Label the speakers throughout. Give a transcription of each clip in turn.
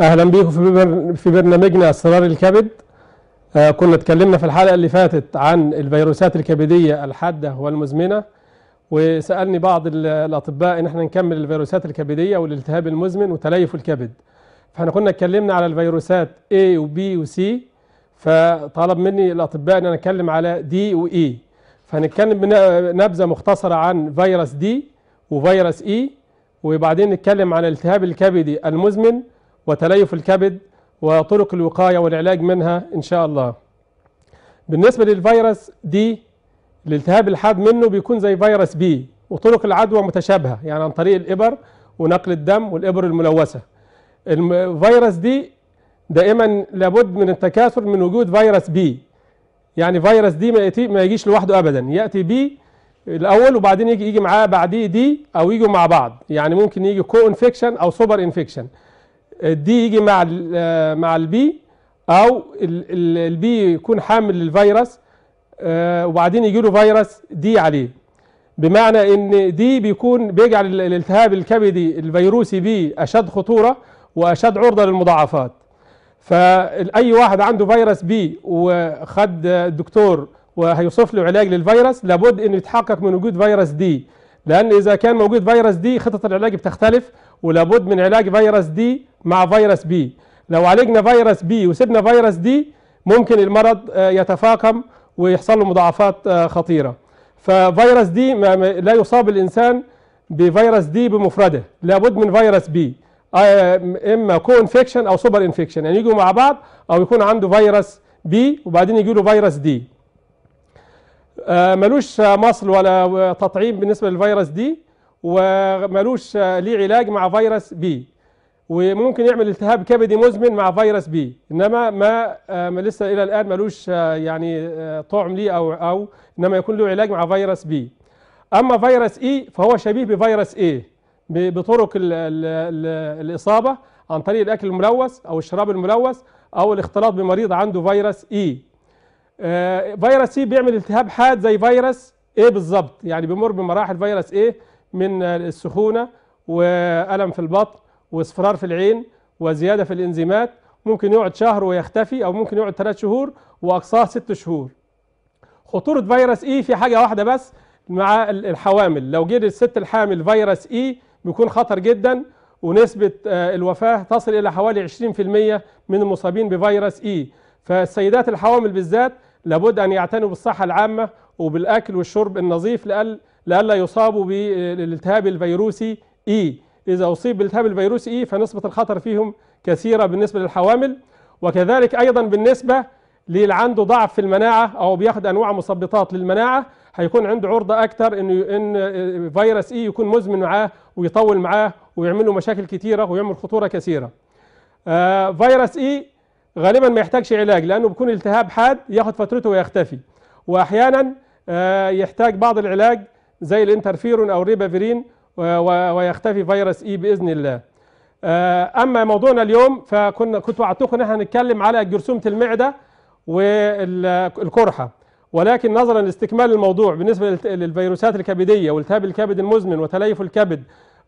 Speaker 1: اهلا بيكم في في برنامجنا اسرار الكبد آه كنا اتكلمنا في الحلقه اللي فاتت عن الفيروسات الكبديه الحاده والمزمنه وسالني بعض الاطباء ان احنا نكمل الفيروسات الكبديه والالتهاب المزمن وتليف الكبد فاحنا كنا اتكلمنا على الفيروسات A وB وC فطلب مني الاطباء ان انا اتكلم على D وE فهنتكلم نبذه مختصره عن فيروس D وفيروس E وبعدين نتكلم عن الالتهاب الكبدي المزمن وتليف الكبد وطرق الوقاية والعلاج منها إن شاء الله بالنسبة للفيروس دي الالتهاب الحاد منه بيكون زي فيروس بي وطرق العدوى متشابهة يعني عن طريق الإبر ونقل الدم والإبر الملوثة الفيروس دي دائما لابد من التكاثر من وجود فيروس بي يعني فيروس دي ما يجيش لوحده أبدا يأتي بي الاول وبعدين يجي يجي معاه بعديه دي او يجوا مع بعض يعني ممكن يجي كو انفكشن او سوبر انفكشن الدي يجي مع آه، مع البي او البي يكون حامل للفيروس آه، وبعدين يجي له فيروس دي عليه بمعنى ان دي بيكون بيجعل الالتهاب الكبدي الفيروسي بي اشد خطوره واشد عرضه للمضاعفات فاي واحد عنده فيروس بي وخد الدكتور وهيوصف له علاج للفيروس لابد انه يتحقق من وجود فيروس دي لأن إذا كان موجود فيروس دي خطة العلاج بتختلف ولابد من علاج فيروس دي مع فيروس بي لو عالجنا فيروس بي وسبنا فيروس دي ممكن المرض آه، يتفاقم ويحصل له مضاعفات آه، خطيرة ففيروس دي لا يصاب الإنسان بفيروس دي بمفرده لابد من فيروس بي آه، اما كو انفكشن او سوبر انفكشن يعني يجوا مع بعض او يكون عنده فيروس بي وبعدين يجي له فيروس دي آه، ملوش مصل ولا تطعيم بالنسبة للفيروس دي وملوش آه، ليه علاج مع فيروس بي وممكن يعمل التهاب كبدي مزمن مع فيروس بي انما ما, آه، لسه الى الان ملوش يعني طعم ليه او او انما يكون له علاج مع فيروس بي اما فيروس اي فهو شبيه بفيروس ايه بطرق الـ الـ الـ الاصابه عن طريق الاكل الملوث او الشراب الملوث او الاختلاط بمريض عنده فيروس اي آه، فيروس سي بيعمل التهاب حاد زي فيروس ايه بالظبط يعني بيمر بمراحل فيروس ايه من السخونه والم في البطن واصفرار في العين وزياده في الانزيمات ممكن يقعد شهر ويختفي او ممكن يقعد ثلاث شهور واقصاه ست شهور خطوره فيروس اي e في حاجه واحده بس مع الحوامل لو جه الست الحامل فيروس اي e بيكون خطر جدا ونسبه آه، الوفاه تصل الى حوالي 20% من المصابين بفيروس اي e. فالسيدات الحوامل بالذات لابد أن يعتنوا بالصحة العامة وبالأكل والشرب النظيف لأل يصابوا بالالتهاب الفيروسي إي إذا أصيب بالالتهاب الفيروسي إي فنسبة الخطر فيهم كثيرة بالنسبة للحوامل وكذلك أيضا بالنسبة للي عنده ضعف في المناعة أو بياخد أنواع مثبطات للمناعة هيكون عنده عرضة أكتر إن إن فيروس إي يكون مزمن معاه ويطول معاه ويعمل له مشاكل كثيره ويعمل خطورة كثيرة. آه فيروس إي غالبا ما يحتاجش علاج لانه بيكون التهاب حاد ياخد فترته ويختفي واحيانا آه، يحتاج بعض العلاج زي الانترفيرون او الريبافيرين ويختفي فيروس اي باذن الله آه، اما موضوعنا اليوم فكنا كنت وعدتكم ان احنا هنتكلم على جرثومه المعده والقرحه ولكن نظرا لاستكمال الموضوع بالنسبه للفيروسات الكبديه والتهاب الكبد المزمن وتليف الكبد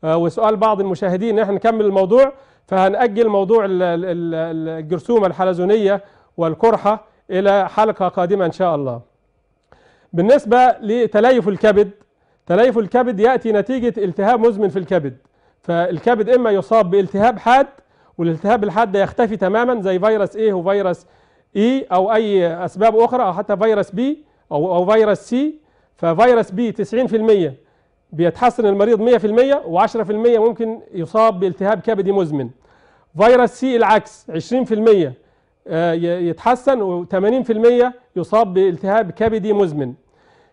Speaker 1: آه، وسؤال بعض المشاهدين ان احنا نكمل الموضوع فهنأجل موضوع الجرثومة الحلزونية والقرحة إلى حلقة قادمة إن شاء الله بالنسبة لتليف الكبد تليف الكبد يأتي نتيجة التهاب مزمن في الكبد فالكبد إما يصاب بالتهاب حاد والالتهاب الحاد ده يختفي تماما زي فيروس A وفيروس E أو أي أسباب أخرى أو حتى فيروس B أو, أو فيروس C ففيروس B 90% بيتحسن المريض 100% و10% ممكن يصاب بالتهاب كبدي مزمن فيروس سي العكس 20% آه، يتحسن و80% يصاب بالتهاب كبدي مزمن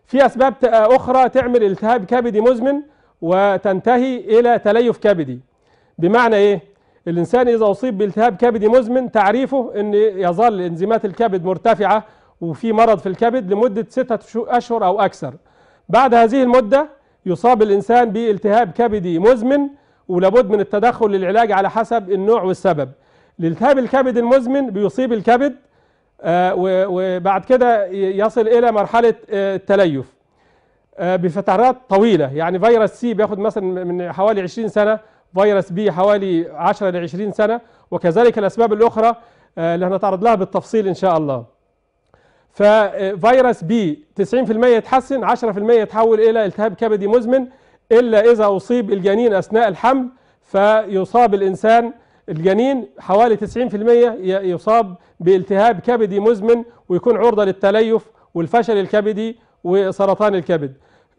Speaker 1: في اسباب آه، اخرى تعمل التهاب كبدي مزمن وتنتهي الى تليف كبدي بمعنى ايه الانسان اذا اصيب بالتهاب كبدي مزمن تعريفه ان يظل انزيمات الكبد مرتفعه وفي مرض في الكبد لمده 6 اشهر او اكثر بعد هذه المده يصاب الإنسان بالتهاب كبدي مزمن ولابد من التدخل للعلاج على حسب النوع والسبب الالتهاب الكبد المزمن بيصيب الكبد آه، وبعد كده يصل إلى مرحلة آه، التليف آه، بفترات طويلة يعني فيروس سي بياخد مثلا من حوالي 20 سنة فيروس بي حوالي 10 ل 20 سنة وكذلك الأسباب الأخرى اللي هنتعرض لها بالتفصيل إن شاء الله ففيروس بي 90% يتحسن 10% يتحول إلى التهاب كبدي مزمن إلا إذا أصيب الجنين أثناء الحمل فيصاب الإنسان الجنين حوالي 90% يصاب بالتهاب كبدي مزمن ويكون عرضة للتليف والفشل الكبدي وسرطان الكبد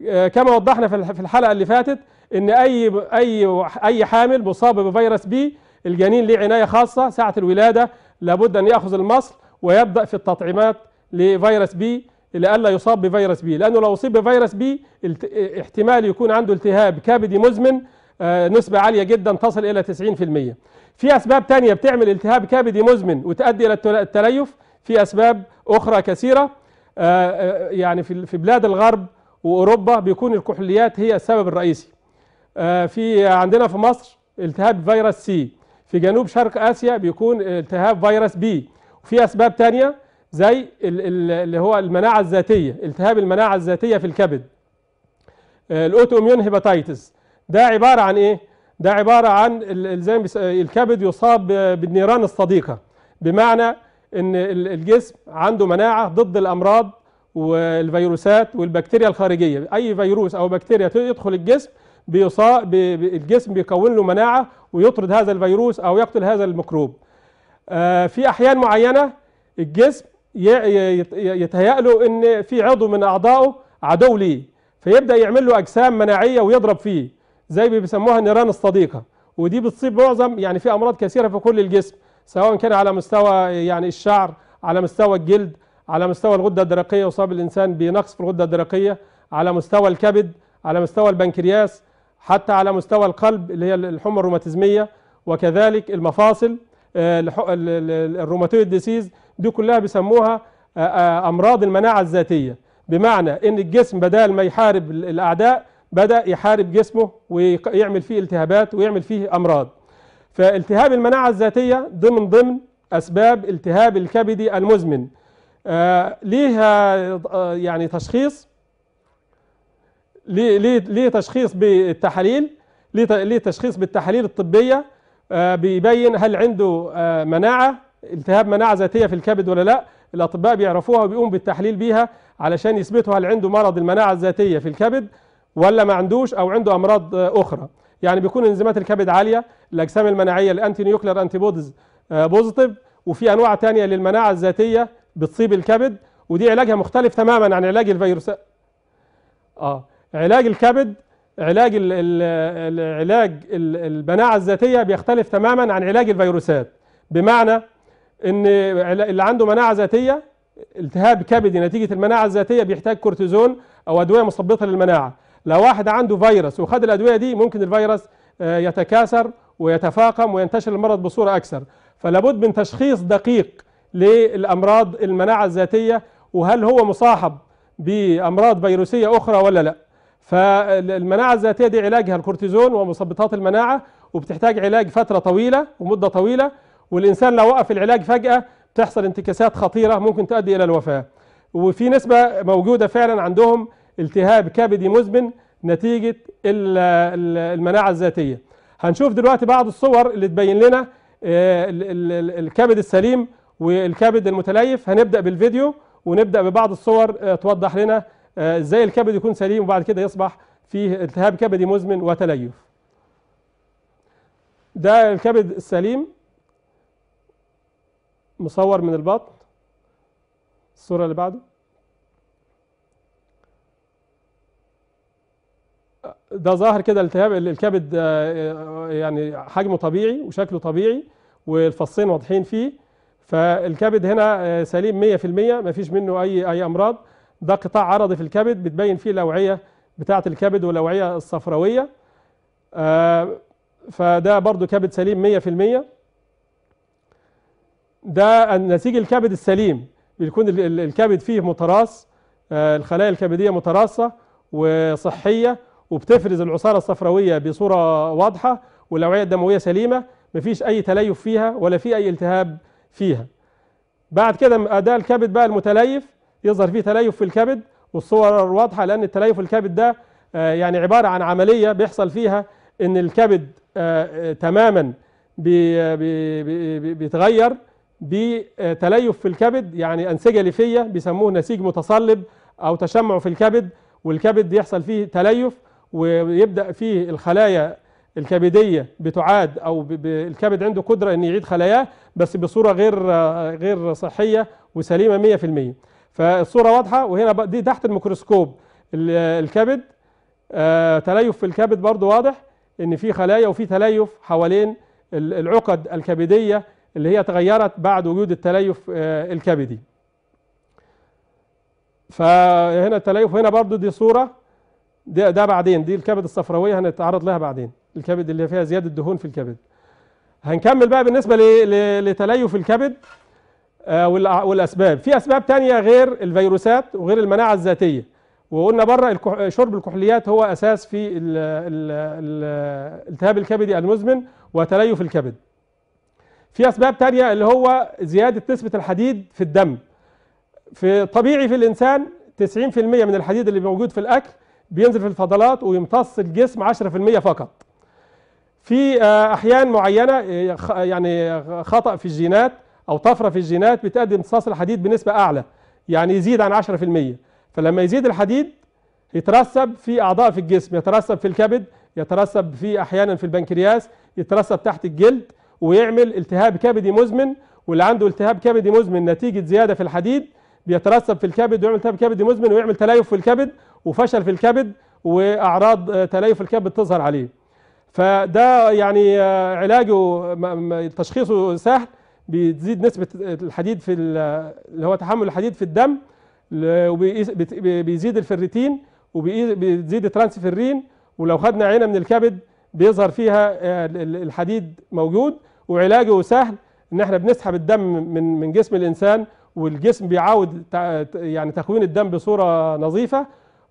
Speaker 1: آه، كما وضحنا في الحلقة اللي فاتت ان اي اي اي حامل مصاب بفيروس بي الجنين ليه عناية خاصة ساعة الولادة لابد ان يأخذ المصل ويبدأ في التطعيمات لفيروس بي لئلا يصاب بفيروس بي لانه لو اصيب بفيروس بي احتمال يكون عنده التهاب كبدي مزمن آه، نسبة عالية جدا تصل إلى 90% في أسباب تانية بتعمل التهاب كبدي مزمن وتؤدي إلى التليف في أسباب أخرى كثيرة آه، آه، يعني في بلاد الغرب وأوروبا بيكون الكحوليات هي السبب الرئيسي في عندنا في مصر التهاب فيروس سي في جنوب شرق آسيا بيكون التهاب فيروس بي وفي أسباب تانية زي اللي هو المناعه الذاتيه التهاب المناعه الذاتيه في الكبد الاوتو اميون هيباتيتس ده عباره عن ايه ده عباره عن زي آه، الكبد يصاب بالنيران الصديقه بمعنى ان الجسم عنده مناعه ضد الامراض والفيروسات والبكتيريا الخارجيه اي فيروس او بكتيريا يدخل الجسم بيصاب الجسم بيكون له مناعه ويطرد هذا الفيروس او يقتل هذا الميكروب آه، في احيان معينه الجسم يتهيأ له ان في عضو من اعضائه عدو ليه فيبدا يعمل له اجسام مناعيه ويضرب فيه زي ما بيسموها النيران الصديقه ودي بتصيب معظم يعني في امراض كثيره في كل الجسم سواء كان على مستوى يعني الشعر على مستوى الجلد على مستوى الغده الدرقيه يصاب الانسان بنقص في الغده الدرقيه على مستوى الكبد على مستوى البنكرياس حتى على مستوى القلب اللي هي الحمى الروماتيزميه وكذلك المفاصل آه، الروماتويد ديسيز دي كلها بيسموها آه، آه، امراض المناعه الذاتيه بمعنى ان الجسم بدل ما يحارب الاعداء بدا يحارب جسمه ويعمل فيه التهابات ويعمل فيه امراض فالتهاب المناعه الذاتيه ضمن ضمن اسباب التهاب الكبدي المزمن آه ليها آه يعني تشخيص ليه ليه ليه تشخيص بالتحاليل ليه ليه تشخيص بالتحاليل الطبيه آه، بيبين هل عنده آه، مناعة التهاب مناعة ذاتية في الكبد ولا لا الأطباء بيعرفوها وبيقوموا بالتحليل بيها علشان يثبتوا هل عنده مرض المناعة الذاتية في الكبد ولا ما عندوش أو عنده أمراض آه، أخرى يعني بيكون انزيمات الكبد عالية الأجسام المناعية الأنتي نيوكلير أنتي بودز بوزيتيف وفي أنواع تانية للمناعة الذاتية بتصيب الكبد ودي علاجها مختلف تماما عن علاج الفيروسات اه علاج الكبد علاج العلاج البناعه الذاتيه بيختلف تماما عن علاج الفيروسات بمعنى ان اللي عنده مناعه ذاتيه التهاب كبدي نتيجه المناعه الذاتيه بيحتاج كورتيزون او ادويه مثبطه للمناعه لو واحد عنده فيروس وخد الادويه دي ممكن الفيروس آه، يتكاثر ويتفاقم وينتشر المرض بصوره اكثر فلابد من تشخيص دقيق للامراض المناعه الذاتيه وهل هو مصاحب بامراض فيروسيه اخرى ولا لا فالمناعة الذاتية دي علاجها الكورتيزون ومثبطات المناعة وبتحتاج علاج فترة طويلة ومدة طويلة والإنسان لو وقف العلاج فجأة بتحصل انتكاسات خطيرة ممكن تؤدي إلى الوفاة وفي نسبة موجودة فعلا عندهم التهاب كبدي مزمن نتيجة المناعة الذاتية هنشوف دلوقتي بعض الصور اللي تبين لنا آه، الكبد السليم والكبد المتليف هنبدأ بالفيديو ونبدأ ببعض الصور آه، توضح لنا آه، ازاي الكبد يكون سليم وبعد كده يصبح فيه التهاب كبدي مزمن وتليف ده الكبد السليم مصور من البطن الصورة اللي بعده ده ظاهر كده التهاب الكبد آه، آه، يعني حجمه طبيعي وشكله طبيعي والفصين واضحين فيه فالكبد هنا سليم 100% مفيش منه اي اي امراض ده قطاع عرضي في الكبد بتبين فيه الاوعيه بتاعه الكبد والاوعيه الصفراويه آه، فده برضو كبد سليم 100% ده نسيج الكبد السليم بيكون الكبد فيه متراص آه، الخلايا الكبديه متراصه وصحيه وبتفرز العصاره الصفراويه بصوره واضحه والاوعيه الدمويه سليمه مفيش اي تليف فيها ولا في اي التهاب فيها بعد كده اداء الكبد بقى المتليف يظهر فيه تليف في الكبد والصور واضحه لان التليف الكبد ده آه، يعني عباره عن عمليه بيحصل فيها ان الكبد آه، آه، تماما بيتغير بتليف في الكبد يعني انسجه ليفيه بيسموه نسيج متصلب او تشمع في الكبد والكبد يحصل فيه تليف ويبدا فيه الخلايا الكبديه بتعاد او الكبد عنده قدره ان يعيد خلاياه بس بصوره غير غير صحيه وسليمه 100% فالصورة واضحة وهنا دي تحت الميكروسكوب الكبد آه، تليف في الكبد برضو واضح ان في خلايا وفي تليف حوالين العقد الكبدية اللي هي تغيرت بعد وجود التليف آه، الكبدي فهنا التليف هنا برضو دي صورة ده, ده بعدين دي الكبد الصفراوية هنتعرض لها بعدين الكبد اللي فيها زيادة دهون في الكبد هنكمل بقى بالنسبة لتليف الكبد آه، والاسباب في اسباب تانية غير الفيروسات وغير المناعه الذاتيه وقلنا بره شرب الكحوليات هو اساس في الالتهاب الكبدي المزمن وتليف الكبد في اسباب تانية اللي هو زياده نسبه الحديد في الدم في طبيعي في الانسان 90% من الحديد اللي موجود في الاكل بينزل في الفضلات ويمتص الجسم 10% فقط في آه، احيان معينه آه، يعني خطا في الجينات أو طفرة في الجينات بتؤدي امتصاص الحديد بنسبة أعلى يعني يزيد عن 10% فلما يزيد الحديد يترسب في أعضاء في الجسم يترسب في الكبد يترسب في أحيانا في البنكرياس يترسب تحت الجلد ويعمل التهاب كبدي مزمن واللي عنده التهاب كبدي مزمن نتيجة زيادة في الحديد بيترسب في الكبد ويعمل التهاب كبدي مزمن ويعمل تليف في الكبد وفشل في الكبد وأعراض آه، تليف الكبد تظهر عليه فده يعني آه، علاجه تشخيصه سهل بتزيد نسبه الحديد في اللي هو تحمل الحديد في الدم وبيزيد الفريتين وبيزيد الترانسفيرين ولو خدنا عينه من الكبد بيظهر فيها آه، الحديد موجود وعلاجه سهل ان احنا بنسحب الدم من من جسم الانسان والجسم بيعاود يعني تكوين الدم بصوره نظيفه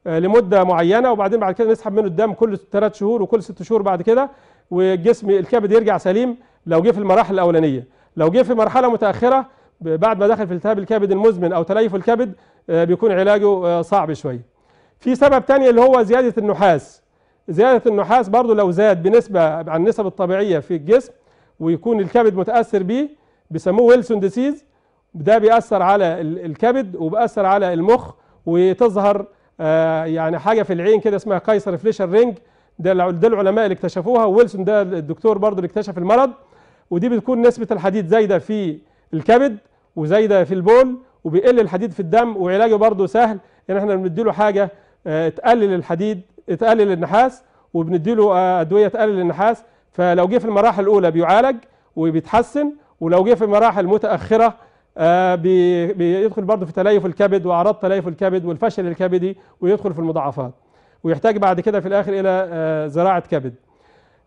Speaker 1: آه، لمده معينه وبعدين بعد كده نسحب منه الدم كل ثلاث شهور وكل ست شهور بعد كده والجسم الكبد يرجع سليم لو جه في المراحل الاولانيه لو جه في مرحله متاخره بعد ما دخل في التهاب الكبد المزمن او تليف الكبد آه، بيكون علاجه آه، صعب شويه في سبب تاني اللي هو زياده النحاس زياده النحاس برضو لو زاد بنسبه عن النسب الطبيعيه في الجسم ويكون الكبد متاثر بيه بيسموه ويلسون ديسيز ده بيأثر على الكبد وبيأثر على المخ وتظهر آه، يعني حاجه في العين كده اسمها كايسر فليشر رينج ده ده العلماء اللي اكتشفوها ويلسون ده الدكتور برضو اللي اكتشف المرض ودي بتكون نسبة الحديد زايدة في الكبد وزايدة في البول وبيقل الحديد في الدم وعلاجه برضه سهل يعني احنا بنديله حاجة آه، تقلل الحديد تقلل النحاس وبنديله آه، أدوية تقلل النحاس فلو جه في المراحل الأولى بيعالج وبيتحسن ولو جه في المراحل متأخرة آه، بيدخل برضه في تليف الكبد واعراض تليف الكبد والفشل الكبدي ويدخل في المضاعفات ويحتاج بعد كده في الاخر الى زراعه كبد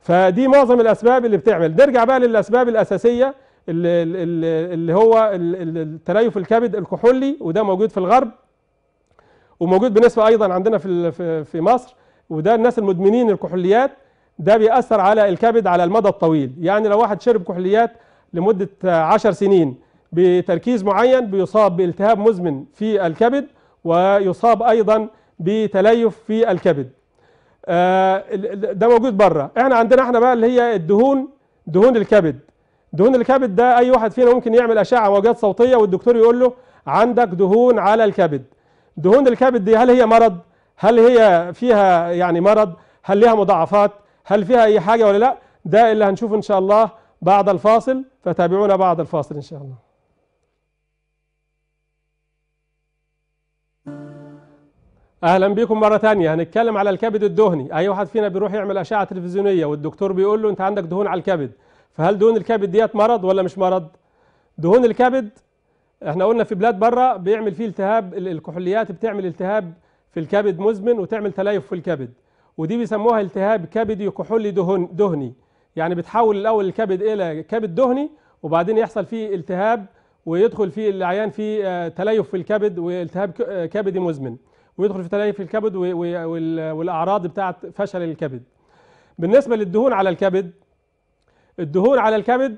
Speaker 1: فدي معظم الاسباب اللي بتعمل نرجع بقى للاسباب الاساسيه اللي, اللي هو التليف الكبد الكحولي وده موجود في الغرب وموجود بنسبه ايضا عندنا في في مصر وده الناس المدمنين الكحوليات ده بيأثر على الكبد على المدى الطويل يعني لو واحد شرب كحوليات لمدة 10 سنين بتركيز معين بيصاب بالتهاب مزمن في الكبد ويصاب أيضا بتليف في الكبد آه، ده موجود بره احنا عندنا احنا بقى اللي هي الدهون دهون الكبد دهون الكبد ده اي واحد فينا ممكن يعمل اشعه موجات صوتيه والدكتور يقول له عندك دهون على الكبد دهون الكبد دي هل هي مرض هل هي فيها يعني مرض هل ليها مضاعفات هل فيها اي حاجه ولا لا ده اللي هنشوفه ان شاء الله بعد الفاصل فتابعونا بعد الفاصل ان شاء الله اهلا بيكم مره ثانيه هنتكلم على الكبد الدهني اي واحد فينا بيروح يعمل اشعه تلفزيونيه والدكتور بيقول له انت عندك دهون على الكبد فهل دهون الكبد ديت مرض ولا مش مرض دهون الكبد احنا قلنا في بلاد بره بيعمل فيه التهاب الكحوليات بتعمل التهاب في الكبد مزمن وتعمل تليف في الكبد ودي بيسموها التهاب كبدي كحولي دهن دهني يعني بتحول الاول الكبد الى كبد دهني وبعدين يحصل فيه التهاب ويدخل فيه العيان فيه آه، تليف في الكبد والتهاب آه، كبدي مزمن ويدخل في تليف الكبد والاعراض بتاعه فشل الكبد بالنسبه للدهون على الكبد الدهون على الكبد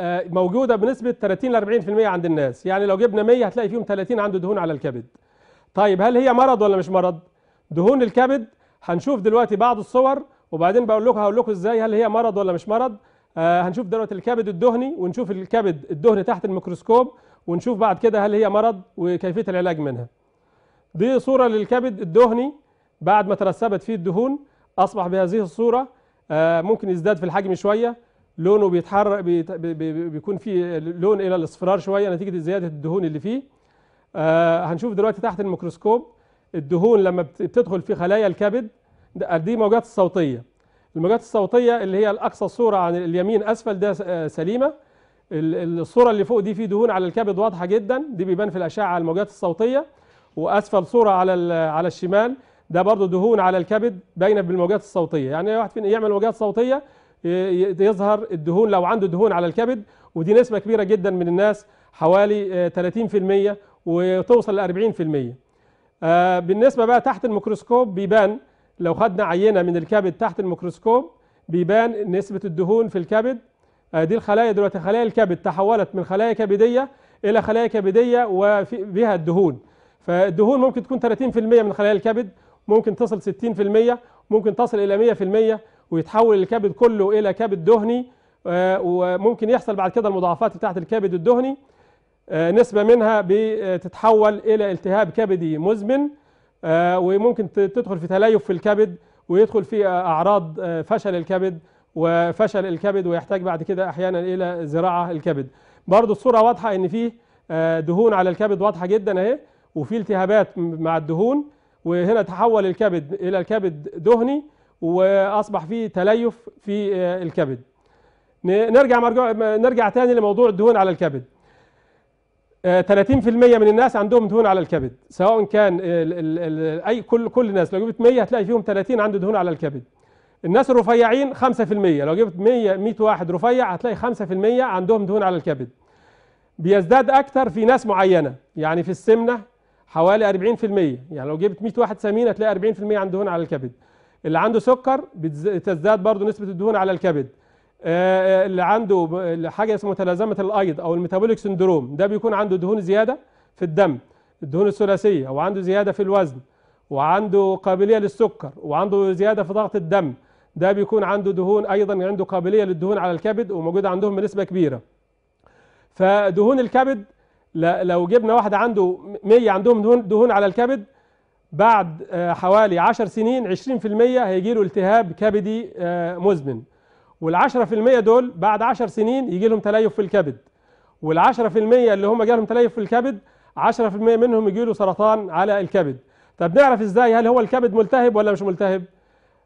Speaker 1: آه، موجوده بنسبه 30 ل 40% عند الناس يعني لو جبنا 100 هتلاقي فيهم 30 عنده دهون على الكبد طيب هل هي مرض ولا مش مرض دهون الكبد هنشوف دلوقتي بعض الصور وبعدين بقول لكم هقول لكم ازاي هل هي مرض ولا مش مرض آه، هنشوف دلوقتي الكبد الدهني ونشوف الكبد الدهني تحت الميكروسكوب ونشوف بعد كده هل هي مرض وكيفيه العلاج منها دي صورة للكبد الدهني بعد ما ترسبت فيه الدهون أصبح بهذه الصورة آه، ممكن يزداد في الحجم شوية لونه بيتحرق بيكون فيه لون إلى الأصفرار شوية نتيجة زيادة الدهون اللي فيه آه، هنشوف دلوقتي تحت الميكروسكوب الدهون لما بتدخل في خلايا الكبد دي موجات الصوتية الموجات الصوتية اللي هي الأقصى صورة عن اليمين أسفل ده آه، سليمة الصورة اللي فوق دي فيه دهون على الكبد واضحة جدا دي بيبان في الأشعة الموجات الصوتية واسفل صوره على على الشمال ده برضو دهون على الكبد باينه بالموجات الصوتيه يعني واحد فينا يعمل موجات صوتيه يظهر الدهون لو عنده دهون على الكبد ودي نسبه كبيره جدا من الناس حوالي 30% آه، وتوصل ل 40% آه، بالنسبه بقى تحت الميكروسكوب بيبان لو خدنا عينه من الكبد تحت الميكروسكوب بيبان نسبه الدهون في الكبد آه، دي الخلايا دلوقتي خلايا الكبد تحولت من خلايا كبديه الى خلايا كبديه وفيها الدهون فالدهون ممكن تكون 30% من خلايا الكبد ممكن تصل 60% ممكن تصل الى 100% ويتحول الكبد كله الى كبد دهني آه، وممكن يحصل بعد كده المضاعفات بتاعت الكبد الدهني آه، نسبة منها بتتحول إلى التهاب كبدي مزمن آه، وممكن تدخل في تليف في الكبد ويدخل في أعراض فشل الكبد وفشل الكبد ويحتاج بعد كده أحيانا إلى زراعة الكبد برضو الصورة واضحة إن فيه دهون على الكبد واضحة جدا أهي وفي التهابات مع الدهون وهنا تحول الكبد الى الكبد دهني واصبح في تليف في آه، الكبد نرجع نرجع تاني لموضوع الدهون على الكبد 30% آه، من الناس عندهم دهون على الكبد سواء كان ال ال اي كل كل الناس لو جبت 100 هتلاقي فيهم 30 عنده دهون على الكبد الناس الرفيعين 5% لو جبت 100 100 واحد رفيع هتلاقي 5% عندهم دهون على الكبد بيزداد اكتر في ناس معينه يعني في السمنه حوالي 40% يعني لو جبت 100 واحد سمين هتلاقي 40% عنده دهون على الكبد اللي عنده سكر بتزداد برضه نسبه الدهون على الكبد آه، آه، اللي عنده حاجه اسمها متلازمه الايض او الميتابوليك سندروم ده بيكون عنده دهون زياده في الدم الدهون الثلاثيه او عنده زياده في الوزن وعنده قابليه للسكر وعنده زياده في ضغط الدم ده بيكون عنده دهون ايضا عنده قابليه للدهون على الكبد وموجوده عندهم بنسبه كبيره فدهون الكبد لو جبنا واحد عنده 100 عندهم دهون, دهون على الكبد بعد آه، حوالي 10 سنين 20% هيجي له التهاب كبدي آه، مزمن وال10% دول بعد 10 سنين يجي لهم تليف في الكبد وال10% اللي هم جالهم تليف في الكبد 10% منهم يجي له سرطان على الكبد طب نعرف ازاي هل هو الكبد ملتهب ولا مش ملتهب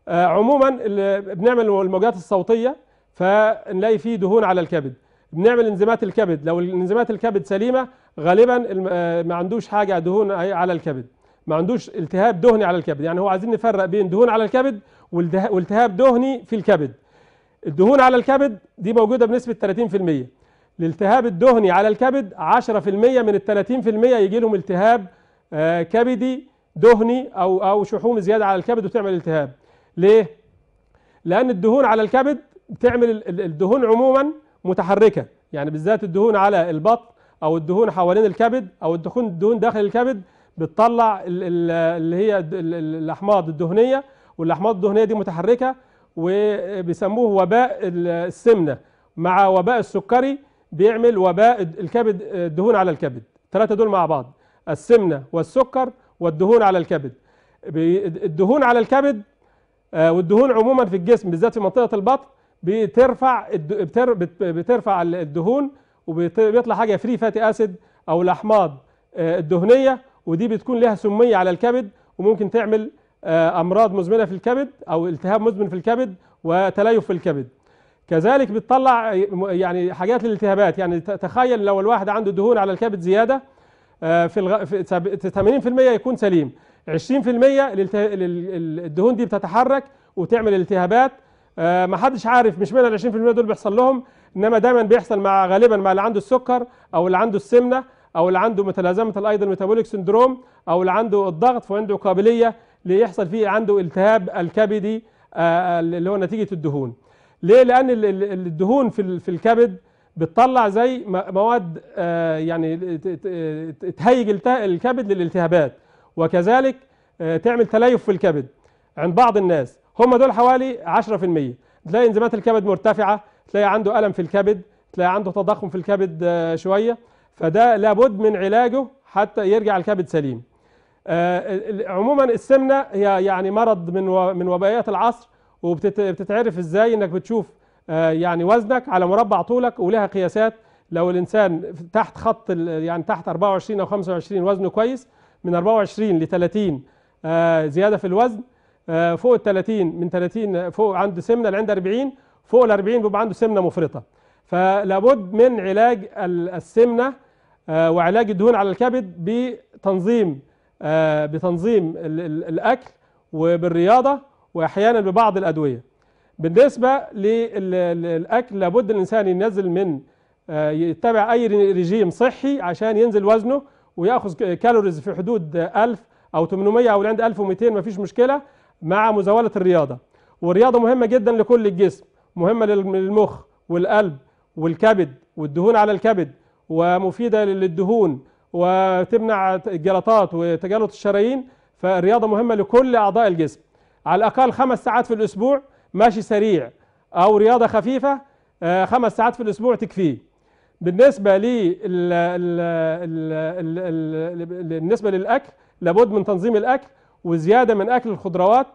Speaker 1: آه، عموما بنعمل الموجات الصوتيه فنلاقي فيه دهون على الكبد بنعمل انزيمات الكبد لو انزيمات الكبد سليمه غالبا آه، ما عندوش حاجه دهون على الكبد ما عندوش التهاب دهني على الكبد يعني هو عايزين نفرق بين دهون على الكبد والتهاب دهني في الكبد الدهون على الكبد دي موجوده بنسبه 30% الالتهاب الدهني على الكبد 10% من ال 30% يجي لهم التهاب آه، كبدي دهني او او شحوم زياده على الكبد وتعمل التهاب ليه لان الدهون على الكبد بتعمل الدهون عموما متحركة يعني بالذات الدهون على البطن أو الدهون حوالين الكبد أو الدهون الدهون داخل الكبد بتطلع اللي هي الأحماض الدهنية والأحماض الدهنية دي متحركة وبيسموه وباء السمنة مع وباء السكري بيعمل وباء الكبد الدهون على الكبد ثلاثة دول مع بعض السمنة والسكر والدهون على الكبد الدهون على الكبد آه، والدهون عموما في الجسم بالذات في منطقة البطن بترفع بترفع الدهون وبيطلع حاجه فري فاتي اسيد او الاحماض آه، الدهنيه ودي بتكون لها سميه على الكبد وممكن تعمل آه، امراض مزمنه في الكبد او التهاب مزمن في الكبد وتليف في الكبد كذلك بتطلع يعني حاجات للالتهابات يعني تخيل لو الواحد عنده دهون على الكبد زياده آه، في في 80% يكون سليم 20% الدهون دي بتتحرك وتعمل التهابات آه، ما حدش عارف مش معنى ال 20% دول بيحصل لهم انما دايما بيحصل مع غالبا مع اللي عنده السكر او اللي عنده السمنه او اللي عنده متلازمه الايض الميتابوليك سندروم او اللي عنده الضغط فعنده قابليه ليحصل فيه عنده التهاب الكبدي آه، آه، اللي هو نتيجه الدهون ليه لان الدهون في في الكبد بتطلع زي مواد يعني تهيج الكبد للالتهابات وكذلك تعمل تليف في الكبد عند بعض الناس هم دول حوالي 10% تلاقي انزيمات الكبد مرتفعه تلاقي عنده الم في الكبد تلاقي عنده تضخم في الكبد آه، شويه فده لابد من علاجه حتى يرجع الكبد سليم آه، عموما السمنه هي يعني مرض من من وبائيات العصر وبتتعرف ازاي انك بتشوف آه، يعني وزنك على مربع طولك ولها قياسات لو الانسان تحت خط يعني تحت 24 او 25 وزنه كويس من 24 ل 30 زياده في الوزن آه، فوق ال 30 من 30 فوق عنده سمنه لعند 40 فوق ال 40 بيبقى عنده سمنه مفرطه فلابد من علاج السمنه آه، وعلاج الدهون على الكبد بتنظيم آه، بتنظيم الاكل وبالرياضه واحيانا ببعض الادويه بالنسبه للاكل لابد الانسان ينزل من يتبع اي ريجيم صحي عشان ينزل وزنه وياخذ كالوريز في حدود 1000 او 800 او عند 1200 مفيش مشكله مع مزاوله الرياضه والرياضه مهمه جدا لكل الجسم مهمه للمخ والقلب والكبد والدهون على الكبد ومفيده للدهون وتمنع الجلطات وتجلط الشرايين فالرياضه مهمه لكل اعضاء الجسم على الاقل خمس ساعات في الاسبوع ماشي سريع او رياضه خفيفه آه، خمس ساعات في الاسبوع تكفيه بالنسبه لي بالنسبه للاكل لابد من تنظيم الاكل وزيادة من أكل الخضروات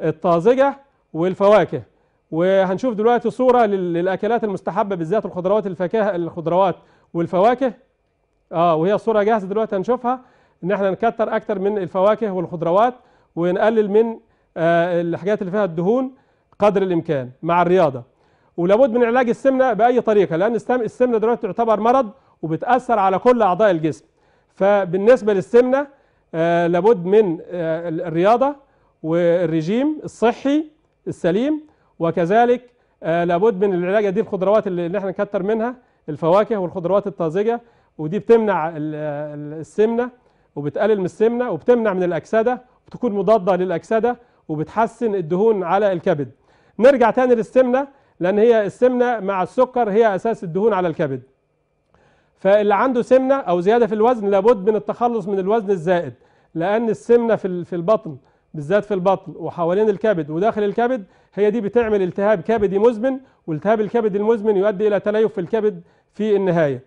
Speaker 1: الطازجة والفواكه وهنشوف دلوقتي صورة للأكلات المستحبة بالذات الخضروات الفاكهة الخضروات والفواكه اه وهي الصورة جاهزة دلوقتي هنشوفها إن احنا نكتر أكتر من الفواكه والخضروات ونقلل من آه الحاجات اللي فيها الدهون قدر الإمكان مع الرياضة ولابد من علاج السمنة بأي طريقة لأن السمنة دلوقتي تعتبر مرض وبتأثر على كل أعضاء الجسم فبالنسبة للسمنة آه، لابد من آه، الرياضة والرجيم الصحي السليم وكذلك آه، لابد من العلاج دي الخضروات اللي احنا نكتر منها الفواكه والخضروات الطازجة ودي بتمنع السمنة وبتقلل من السمنة وبتمنع من الأكسدة وبتكون مضادة للأكسدة وبتحسن الدهون على الكبد نرجع تاني للسمنة لأن هي السمنة مع السكر هي أساس الدهون على الكبد فاللي عنده سمنه او زياده في الوزن لابد من التخلص من الوزن الزائد لان السمنه في في البطن بالذات في البطن وحوالين الكبد وداخل الكبد هي دي بتعمل التهاب كبدي مزمن والتهاب الكبد المزمن يؤدي الى تليف في الكبد في النهايه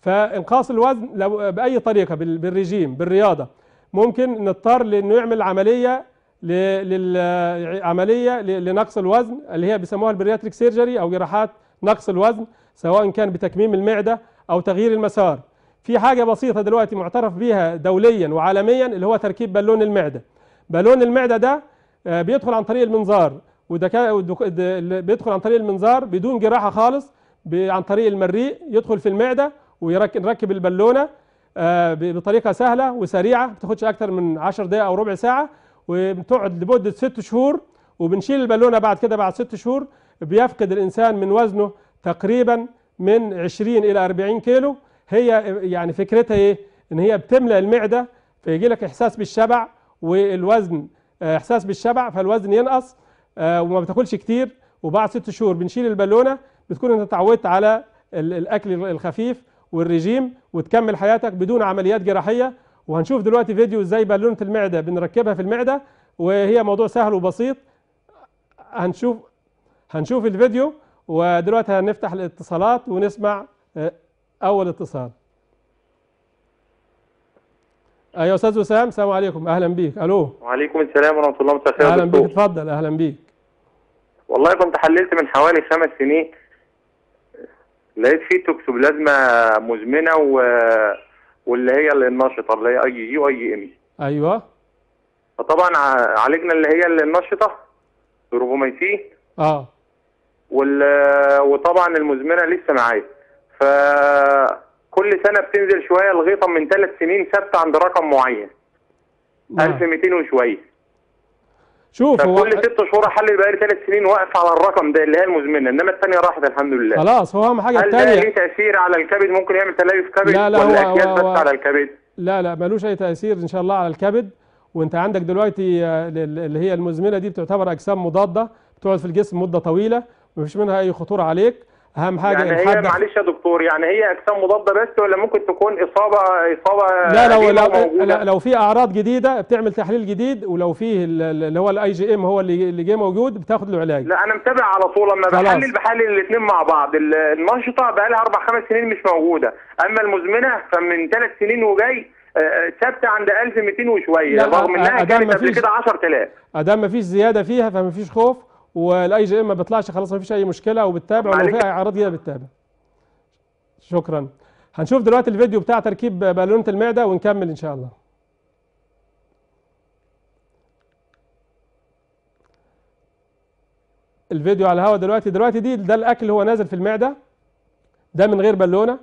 Speaker 1: فانقاص الوزن لو باي طريقه بالرجيم بالرياضه ممكن نضطر لانه يعمل عمليه عمليه لنقص الوزن اللي هي بيسموها البرياتريك سيرجري او جراحات نقص الوزن سواء كان بتكميم المعده أو تغيير المسار في حاجة بسيطة دلوقتي معترف بيها دوليا وعالميا اللي هو تركيب بالون المعدة بالون المعدة ده آه، بيدخل عن طريق المنظار بيدخل عن طريق المنظار بدون جراحة خالص عن طريق المريء يدخل في المعدة ونركب البالونة آه، بطريقة سهلة وسريعة ما بتاخدش أكتر من 10 دقايق أو ربع ساعة وبتقعد لمدة 6 شهور وبنشيل البالونة بعد كده بعد 6 شهور بيفقد الإنسان من وزنه تقريبا من 20 الى 40 كيلو هي يعني فكرتها ايه ان هي بتملى المعده فيجي لك احساس بالشبع والوزن آه، احساس بالشبع فالوزن ينقص آه، وما بتاكلش كتير وبعد ست شهور بنشيل البالونه بتكون انت اتعودت على الاكل الخفيف والرجيم وتكمل حياتك بدون عمليات جراحيه وهنشوف دلوقتي فيديو ازاي بالونه المعده بنركبها في المعده وهي موضوع سهل وبسيط هنشوف هنشوف الفيديو ودلوقتي هنفتح الاتصالات ونسمع آه، اول اتصال ايوه استاذ وسام السلام عليكم اهلا بيك الو
Speaker 2: وعليكم السلام ورحمه الله وبركاته اهلا بيك
Speaker 1: اتفضل اهلا بيك
Speaker 2: والله كنت حللت من حوالي خمس سنين لقيت فيه توكسوبلازما مزمنه و... واللي هي النشطه اللي هي اي جي واي ام ايوه فطبعا عالجنا اللي هي النشطه بروبوميتين اه وطبعا المزمنه لسه معايا ف كل سنه بتنزل شويه الغيطه من ثلاث سنين ثابته عند رقم معين 1200 نعم. وشويه
Speaker 1: شوف هو كل ست
Speaker 2: شهور احلل بقالي ثلاث سنين واقف على الرقم ده اللي هي المزمنه انما الثانيه راحت الحمد لله خلاص
Speaker 1: هو اهم حاجه الثانيه هل ده ليه
Speaker 2: تاثير على الكبد ممكن يعمل تليف كبد لا لا ولا اكياس بس هو على الكبد
Speaker 1: لا لا ملوش اي تاثير ان شاء الله على الكبد وانت عندك دلوقتي آه، اللي هي المزمنه دي بتعتبر اجسام مضاده بتقعد في الجسم مده طويله مفيش منها اي خطوره عليك اهم حاجه يعني هي معلش
Speaker 2: يا دكتور يعني هي اجسام مضاده بس ولا ممكن تكون اصابه اصابه لا لو لو,
Speaker 1: لو في اعراض جديده بتعمل تحليل جديد ولو فيه اللي هو الاي جي ام هو اللي جه موجود بتاخد له علاج لا
Speaker 2: انا متابع على طول لما بحلل بحلل الاثنين مع بعض النشطه بقى لها اربع خمس سنين مش موجوده اما المزمنه فمن ثلاث سنين وجاي آه، آه، ثابته عند 1200 وشويه رغم انها كانت قبل كده 10000
Speaker 1: ادام فيش زياده فيها فما فيش خوف والاي جي ام ما بيطلعش خلاص ما فيش اي مشكله وبتتابع ولو في اعراض كده بتتابع شكرا هنشوف دلوقتي الفيديو بتاع تركيب بالونه المعده ونكمل ان شاء الله الفيديو على الهواء دلوقتي دلوقتي دي ده الاكل هو نازل في المعده ده من غير بالونه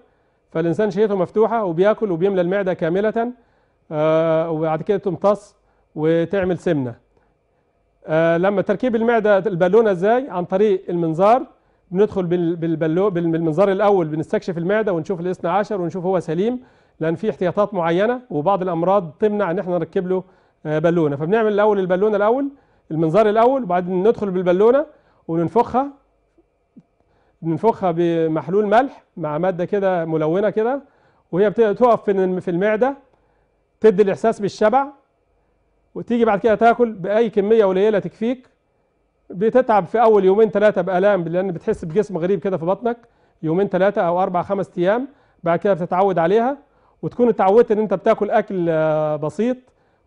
Speaker 1: فالانسان شهيته مفتوحه وبياكل وبيملى المعده كامله آه وبعد كده تمتص وتعمل سمنه آه، لما تركيب المعدة البالونة ازاي عن طريق المنظار بندخل بالبالو بالمنظار الاول بنستكشف المعدة ونشوف الاثنى عشر ونشوف هو سليم لان في احتياطات معينة وبعض الامراض تمنع ان احنا نركب له آه، بالونة فبنعمل الاول البالونة الاول المنظار الاول وبعدين ندخل بالبالونة وننفخها بننفخها بمحلول ملح مع مادة كده ملونة كده وهي بتقف في المعدة تدي الاحساس بالشبع وتيجي بعد كده تاكل باي كميه قليله تكفيك بتتعب في اول يومين ثلاثه بالام لان بتحس بجسم غريب كده في بطنك يومين ثلاثه او اربع خمس ايام بعد كده بتتعود عليها وتكون اتعودت ان انت بتاكل اكل آه، بسيط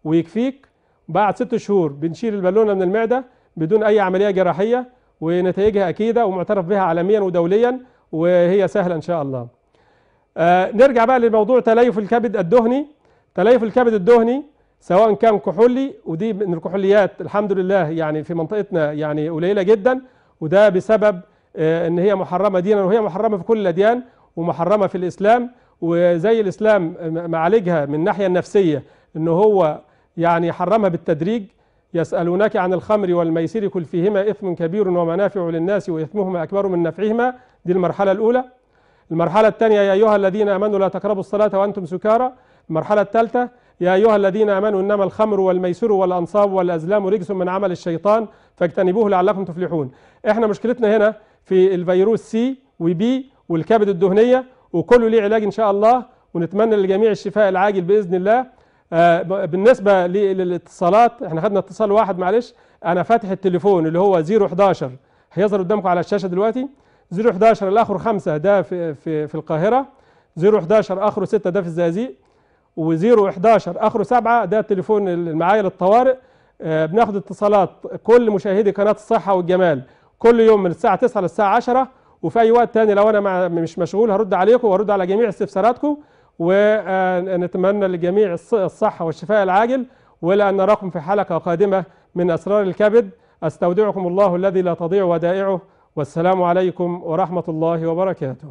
Speaker 1: ويكفيك بعد ست شهور بنشيل البالونه من المعده بدون اي عمليه جراحيه ونتائجها اكيده ومعترف بها عالميا ودوليا وهي سهله ان شاء الله. آه نرجع بقى لموضوع تليف الكبد الدهني تليف الكبد الدهني سواء كان كحولي ودي من الكحوليات الحمد لله يعني في منطقتنا يعني قليله جدا وده بسبب آه، ان هي محرمه دينا وهي محرمه في كل الاديان ومحرمه في الاسلام وزي الاسلام معالجها من الناحيه النفسيه ان هو يعني حرمها بالتدريج يسالونك عن الخمر والميسر كل فيهما اثم كبير ومنافع للناس واثمهما اكبر من نفعهما دي المرحله الاولى المرحله الثانيه يا ايها الذين امنوا لا تقربوا الصلاه وانتم سكارى المرحله الثالثه يا أيها الذين آمنوا إنما الخمر والميسر والأنصاب والأزلام رجس من عمل الشيطان فاجتنبوه لعلكم تفلحون احنا مشكلتنا هنا في الفيروس سي وبي والكبد الدهنية وكله ليه علاج إن شاء الله ونتمنى للجميع الشفاء العاجل بإذن الله آه، بالنسبة للاتصالات احنا خدنا اتصال واحد معلش أنا فاتح التليفون اللي هو 011 هيظهر قدامكم على الشاشة دلوقتي 011 الآخر خمسة ده في, في, في القاهرة 011 آخر ستة ده في الزقازيق و011 اخره 7 ده التليفون اللي معايا للطوارئ آه، بناخد اتصالات كل مشاهدي قناه الصحه والجمال كل يوم من الساعه 9 للساعه 10 وفي اي وقت تاني لو انا مش مشغول هرد عليكم وارد على جميع استفساراتكم ونتمنى للجميع الصحه والشفاء العاجل والى ان نراكم في حلقه قادمه من اسرار الكبد استودعكم الله الذي لا تضيع ودائعه والسلام عليكم ورحمه الله وبركاته.